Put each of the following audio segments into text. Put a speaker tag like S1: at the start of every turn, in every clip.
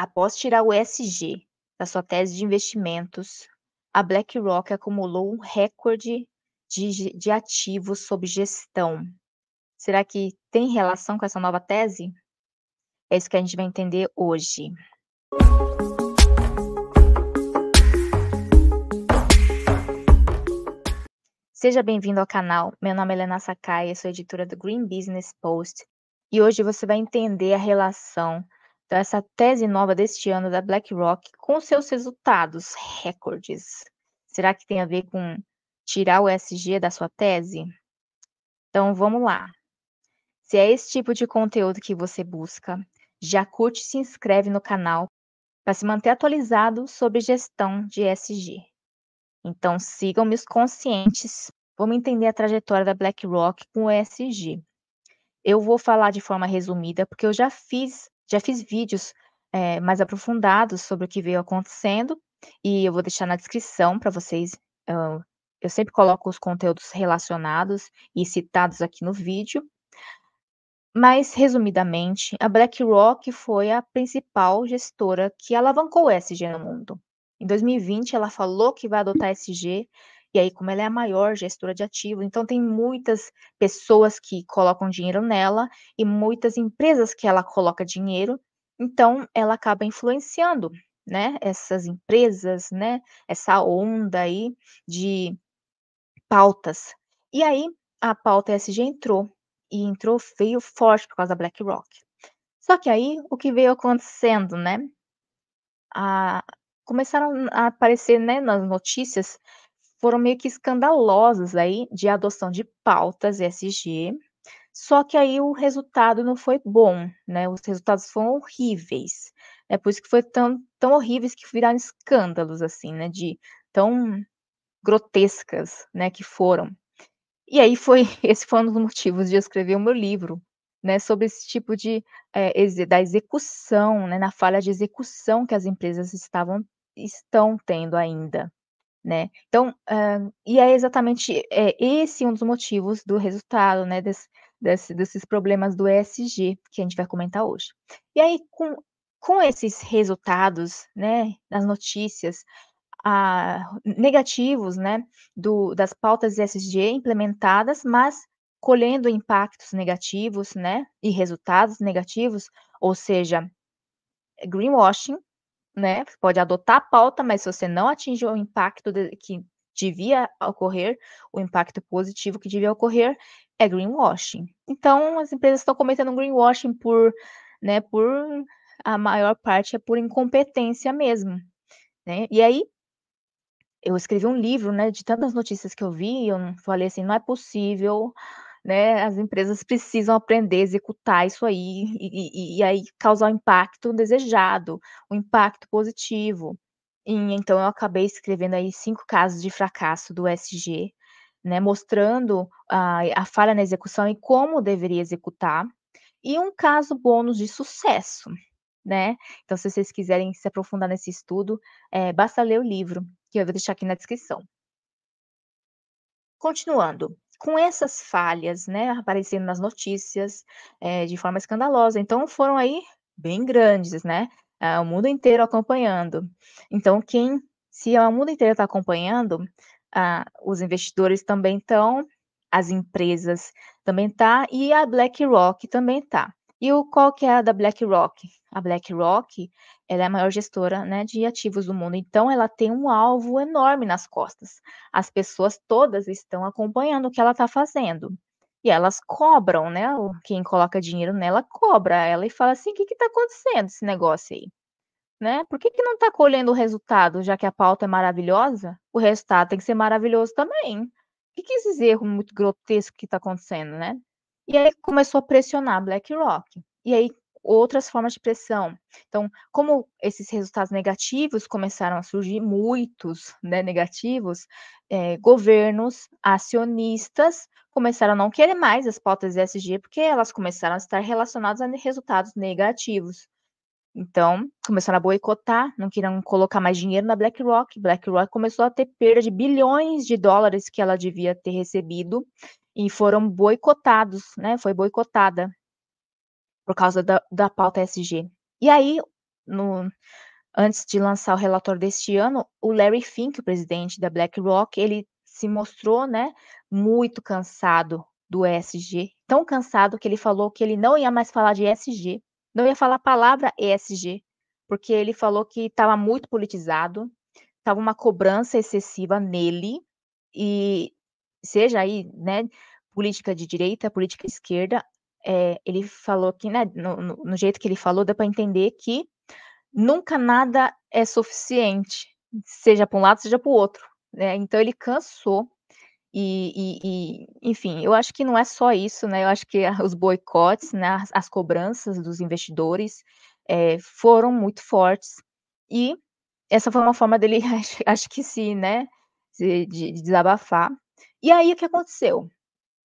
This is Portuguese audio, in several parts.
S1: Após tirar o ESG da sua tese de investimentos, a BlackRock acumulou um recorde de, de ativos sob gestão. Será que tem relação com essa nova tese? É isso que a gente vai entender hoje. Seja bem-vindo ao canal. Meu nome é Helena Sakai, sou editora do Green Business Post e hoje você vai entender a relação então, essa tese nova deste ano da BlackRock, com seus resultados recordes, será que tem a ver com tirar o SG da sua tese? Então, vamos lá. Se é esse tipo de conteúdo que você busca, já curte e se inscreve no canal para se manter atualizado sobre gestão de SG. Então, sigam-me os conscientes, vamos entender a trajetória da BlackRock com o ESG. Eu vou falar de forma resumida, porque eu já fiz já fiz vídeos é, mais aprofundados sobre o que veio acontecendo e eu vou deixar na descrição para vocês. eu sempre coloco os conteúdos relacionados e citados aqui no vídeo. Mas, resumidamente, a BlackRock foi a principal gestora que alavancou o SG no mundo. Em 2020, ela falou que vai adotar SG e aí, como ela é a maior gestora de ativos, então tem muitas pessoas que colocam dinheiro nela e muitas empresas que ela coloca dinheiro, então ela acaba influenciando, né? Essas empresas, né? Essa onda aí de pautas. E aí a pauta SG entrou e entrou feio forte por causa da BlackRock. Só que aí o que veio acontecendo, né? A, começaram a aparecer né, nas notícias foram meio que escandalosas aí de adoção de pautas ESG, só que aí o resultado não foi bom, né? Os resultados foram horríveis. É por isso que foi tão, tão horríveis que viraram escândalos, assim, né? De tão grotescas, né? Que foram. E aí foi, esse foi um dos motivos de eu escrever o meu livro, né? Sobre esse tipo de, é, da execução, né? Na falha de execução que as empresas estavam, estão tendo ainda, né? Então, uh, e é exatamente é, esse um dos motivos do resultado, né, desse, desses problemas do ESG que a gente vai comentar hoje. E aí, com, com esses resultados, né, das notícias negativos, né, do, das pautas ESG implementadas, mas colhendo impactos negativos, né, e resultados negativos, ou seja, greenwashing, né? Você pode adotar a pauta, mas se você não atingiu o impacto de, que devia ocorrer, o impacto positivo que devia ocorrer, é greenwashing. Então, as empresas estão cometendo greenwashing por, né, por a maior parte é por incompetência mesmo, né? E aí eu escrevi um livro, né, de tantas notícias que eu vi, eu falei assim, não é possível né? As empresas precisam aprender a executar isso aí e, e, e aí causar o impacto desejado, um impacto positivo. E, então eu acabei escrevendo aí cinco casos de fracasso do SG, né? Mostrando a, a falha na execução e como deveria executar e um caso bônus de sucesso, né? Então, se vocês quiserem se aprofundar nesse estudo, é, basta ler o livro, que eu vou deixar aqui na descrição. Continuando, com essas falhas, né, aparecendo nas notícias é, de forma escandalosa. Então foram aí bem grandes, né, ah, o mundo inteiro acompanhando. Então quem, se o mundo inteiro está acompanhando, ah, os investidores também estão, as empresas também tá e a BlackRock também tá. E o qual que é a da BlackRock? A BlackRock ela é a maior gestora né, de ativos do mundo, então ela tem um alvo enorme nas costas. As pessoas todas estão acompanhando o que ela está fazendo. E elas cobram, né? Quem coloca dinheiro nela cobra ela e fala assim: o que está acontecendo esse negócio aí? Né? Por que, que não está colhendo o resultado, já que a pauta é maravilhosa? O resultado tem que ser maravilhoso também. O que, que esses erros muito grotescos que está acontecendo, né? E aí começou a pressionar a BlackRock. E aí outras formas de pressão. Então, como esses resultados negativos começaram a surgir, muitos né, negativos, é, governos, acionistas começaram a não querer mais as pautas ESG, porque elas começaram a estar relacionadas a resultados negativos. Então, começaram a boicotar, não queriam colocar mais dinheiro na BlackRock. BlackRock começou a ter perda de bilhões de dólares que ela devia ter recebido e foram boicotados, né? Foi boicotada por causa da, da pauta SG. E aí, no, antes de lançar o relatório deste ano, o Larry Fink, o presidente da BlackRock, ele se mostrou né, muito cansado do ESG, tão cansado que ele falou que ele não ia mais falar de ESG, não ia falar a palavra ESG, porque ele falou que estava muito politizado, estava uma cobrança excessiva nele, e seja aí, né, política de direita, política esquerda, é, ele falou aqui, né, no, no, no, jeito que ele falou, dá para entender que nunca nada é suficiente, seja para um lado, seja para o outro. Né? Então ele cansou. E, e, e, enfim, eu acho que não é só isso, né? Eu acho que os boicotes, né, as, as cobranças dos investidores é, foram muito fortes. E essa foi uma forma dele, acho, acho que se, né, de, de desabafar. E aí o que aconteceu?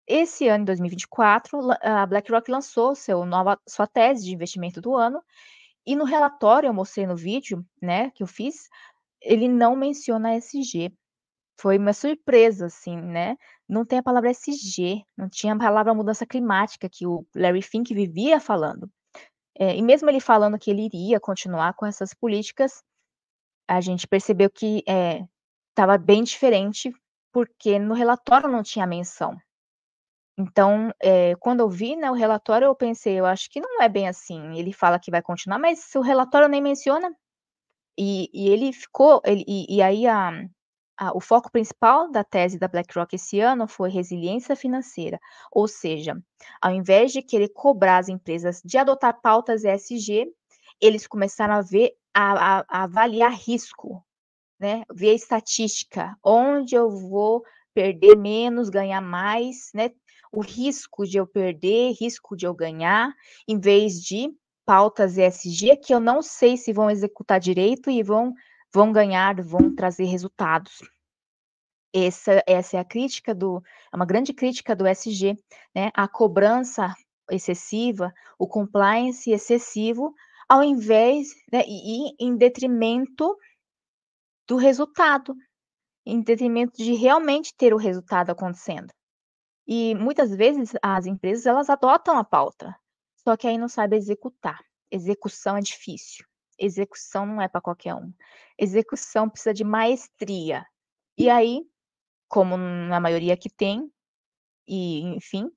S1: Esse ano, 2024, a BlackRock lançou seu nova, sua tese de investimento do ano, e no relatório, eu mostrei no vídeo né, que eu fiz, ele não menciona SG. Foi uma surpresa, assim, né? Não tem a palavra SG, não tinha a palavra mudança climática que o Larry Fink vivia falando. É, e mesmo ele falando que ele iria continuar com essas políticas, a gente percebeu que estava é, bem diferente, porque no relatório não tinha menção então, é, quando eu vi né, o relatório, eu pensei, eu acho que não é bem assim. Ele fala que vai continuar, mas o relatório nem menciona. E, e ele ficou, ele, e, e, aí a, a, o foco principal da tese da BlackRock esse ano foi resiliência financeira. Ou seja, ao invés de querer cobrar as empresas de adotar pautas ESG, eles começaram a ver, a, a, a avaliar risco, né? Ver a estatística, onde eu vou perder menos, ganhar mais, né? o risco de eu perder, risco de eu ganhar, em vez de pautas ESG que eu não sei se vão executar direito e vão, vão ganhar, vão trazer resultados. Essa, essa é a crítica do, é uma grande crítica do SG, né? A cobrança excessiva, o compliance excessivo, ao invés, né, e, e em detrimento do resultado, em detrimento de realmente ter o resultado acontecendo. E muitas vezes as empresas elas adotam a pauta, só que aí não sabem executar. Execução é difícil. Execução não é para qualquer um. Execução precisa de maestria. E aí, como na maioria que tem, e enfim,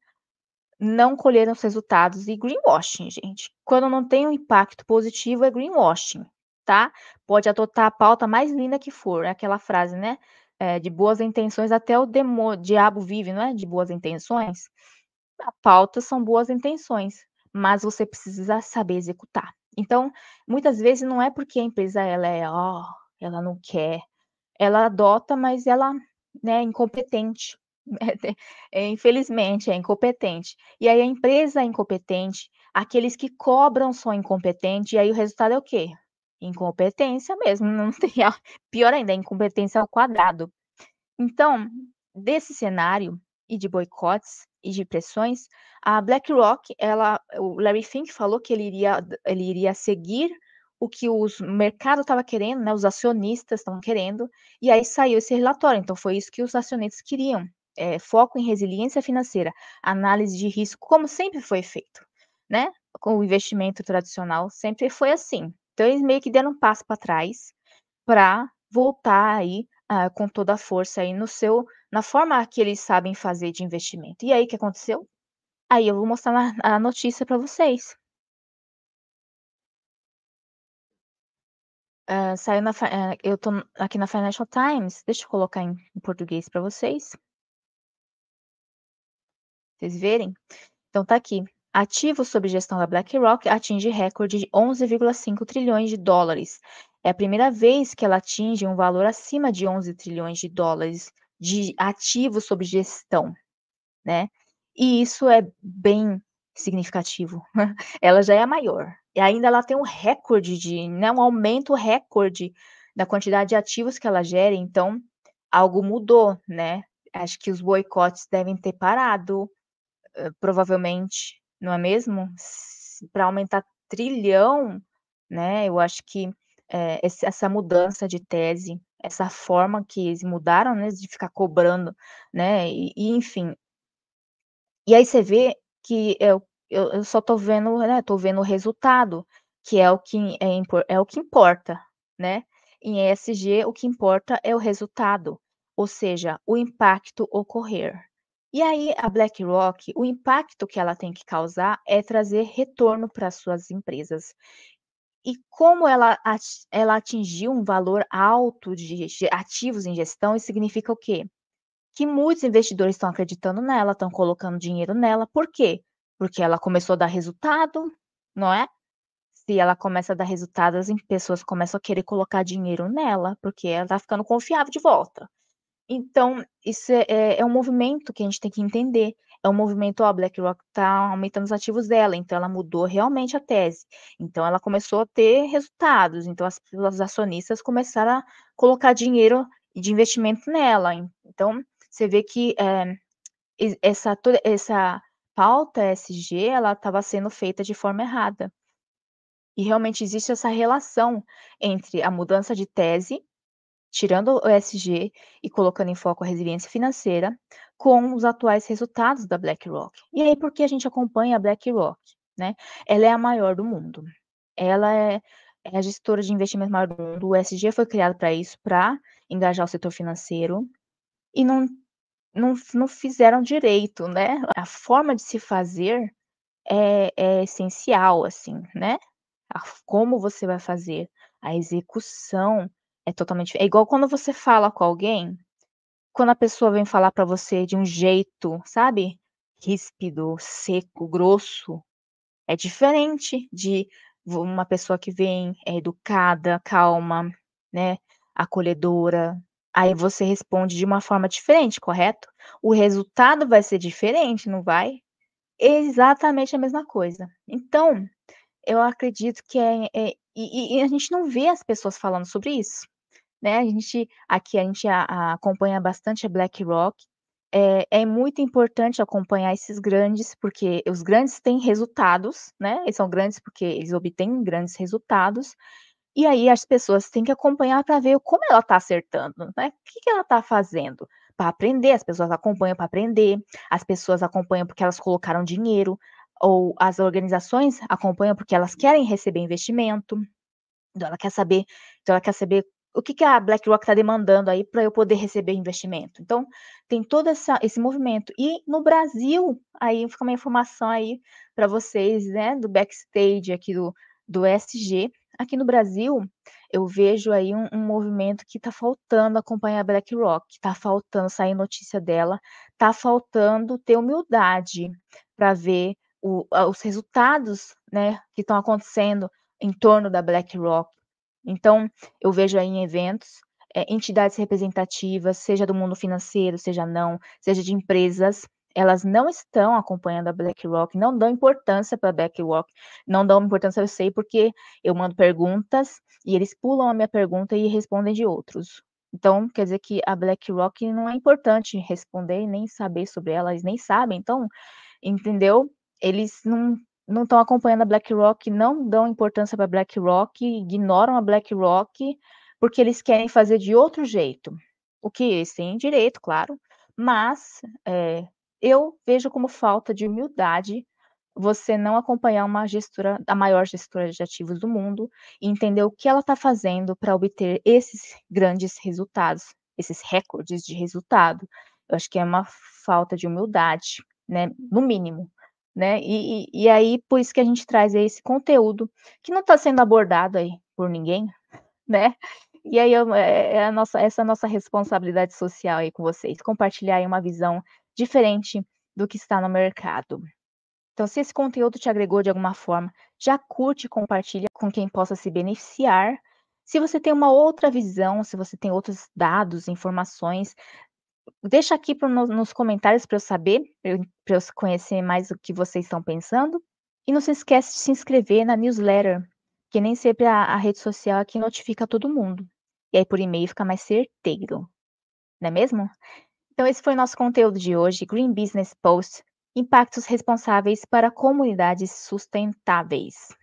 S1: não colheram os resultados e greenwashing, gente. Quando não tem um impacto positivo é greenwashing, tá? Pode adotar a pauta mais linda que for, é aquela frase, né? é, de boas intenções, até o demo, diabo vive, não é? De boas intenções. A pauta são boas intenções, mas você precisa saber executar. Então, muitas vezes não é porque a empresa ela é, ó, oh, ela não quer, ela adota, mas ela né, é incompetente. É, infelizmente, é incompetente. E aí a empresa é incompetente, aqueles que cobram são incompetentes, e aí o resultado é o quê? Incompetência mesmo, não tem pior ainda, incompetência ao quadrado. Então, desse cenário e de boicotes e de pressões, a BlackRock, ela, o Larry Fink falou que ele iria, ele iria seguir o que os, o mercado estava querendo, né, os acionistas estão querendo, e aí saiu esse relatório. Então, foi isso que os acionistas queriam: é, foco em resiliência financeira, análise de risco, como sempre foi feito, né? Com o investimento tradicional, sempre foi assim. Então, eles meio que deram um passo para trás para voltar aí ah, com toda a força aí no seu, na forma que eles sabem fazer de investimento. E aí, o que aconteceu? Aí eu vou mostrar a notícia para vocês. Uh, saiu na, uh, eu estou aqui na Financial Times. Deixa eu colocar em, em português para vocês. Vocês verem? Então tá aqui. Ativos sob gestão da BlackRock atinge recorde de 11,5 trilhões de dólares. É a primeira vez que ela atinge um valor acima de 11 trilhões de dólares de ativos sob gestão, né? E isso é bem significativo. ela já é a maior. E ainda ela tem um recorde de, né, um aumento recorde da quantidade de ativos que ela gera, então algo mudou, né? Acho que os boicotes devem ter parado, eh, provavelmente, não é mesmo? Para aumentar trilhão, né? Eu acho que é, essa mudança de tese, essa forma que eles mudaram, né, de ficar cobrando, né? E, e enfim. E aí você vê que eu, eu, eu só tô vendo, né? Tô vendo o resultado, que é o que é, é o que importa, né? Em ESG, o que importa é o resultado, ou seja, o impacto ocorrer. E aí, a BlackRock, o impacto que ela tem que causar é trazer retorno para suas empresas. E como ela, ela atingiu um valor alto de ativos em gestão, isso significa o quê? Que muitos investidores estão acreditando nela, estão colocando dinheiro nela. Por quê? Porque ela começou a dar resultado, não é? se ela começa a dar resultados, as pessoas começam a querer colocar dinheiro nela, porque ela está ficando confiável de volta. Então, isso é, é, é um movimento que a gente tem que entender. É um movimento, ó, a BlackRock está aumentando os ativos dela, então ela mudou realmente a tese. Então ela começou a ter resultados. Então as, as acionistas começaram a colocar dinheiro de investimento nela. Então você vê que é, essa, toda, essa pauta SG ela estava sendo feita de forma errada. E realmente existe essa relação entre a mudança de tese tirando o ESG e colocando em foco a resiliência financeira, com os atuais resultados da BlackRock. E aí, por que a gente acompanha a BlackRock? Né? Ela é a maior do mundo. Ela é, é a gestora de investimentos maior do mundo. O ESG foi criado para isso, para engajar o setor financeiro. E não, não, não fizeram direito, né? A forma de se fazer é, é essencial, assim, né? A, como você vai fazer a execução é totalmente. É igual quando você fala com alguém, quando a pessoa vem falar para você de um jeito, sabe? Ríspido, seco, grosso. É diferente de uma pessoa que vem é educada, calma, né? Acolhedora. Aí você responde de uma forma diferente, correto? O resultado vai ser diferente, não vai? Exatamente a mesma coisa. Então, eu acredito que é, é e, e, a gente não vê as pessoas falando sobre isso né? A gente aqui a gente a, a acompanha bastante a BlackRock. É, eh, é muito importante acompanhar esses grandes, porque os grandes têm resultados, né? Eles são grandes porque eles obtêm grandes resultados. E aí as pessoas têm que acompanhar para ver como ela está acertando, né? O que, que ela está fazendo para aprender. As pessoas acompanham para aprender. As pessoas acompanham porque elas colocaram dinheiro. Ou as organizações acompanham porque elas querem receber investimento. Então ela quer saber, então ela quer saber o que, que a BlackRock está demandando aí para eu poder receber investimento? Então, tem todo essa, esse movimento. E no Brasil, aí fica uma informação aí para vocês, né, do backstage aqui do, do SG. Aqui no Brasil, eu vejo aí um, um movimento que está faltando acompanhar a BlackRock, está faltando sair notícia dela, está faltando ter humildade para ver o, os resultados né, que estão acontecendo em torno da BlackRock, então, eu vejo aí em eventos é, entidades representativas, seja do mundo financeiro, seja não, seja de empresas, elas não estão acompanhando a BlackRock, não dão importância para a BlackRock, não dão importância, eu sei, porque eu mando perguntas e eles pulam a minha pergunta e respondem de outros. Então, quer dizer que a BlackRock não é importante responder nem saber sobre ela, eles nem sabem. Então, entendeu? Eles não não estão acompanhando a BlackRock, não dão importância para a BlackRock, ignoram a BlackRock, porque eles querem fazer de outro jeito. O que eles têm direito, claro, mas é, eu vejo como falta de humildade você não acompanhar uma gestora, a maior gestora de ativos do mundo, e entender o que ela está fazendo para obter esses grandes resultados, esses recordes de resultado. Eu acho que é uma falta de humildade, né? No mínimo né? E, e, aí, por isso que a gente traz esse conteúdo que não está sendo abordado aí por ninguém, né? E aí é, é a nossa, essa é a nossa responsabilidade social aí com vocês, compartilhar aí uma visão diferente do que está no mercado. Então, se esse conteúdo te agregou de alguma forma, já curte e compartilha com quem possa se beneficiar. Se você tem uma outra visão, se você tem outros dados, informações, deixa aqui pro, no, nos comentários para eu saber, para eu conhecer mais o que vocês estão pensando. E não se esquece de se inscrever na newsletter, que nem sempre a, a rede social aqui é notifica todo mundo. E aí por e-mail fica mais certeiro. Não é mesmo? Então esse foi o nosso conteúdo de hoje, Green Business Post, impactos responsáveis para comunidades sustentáveis.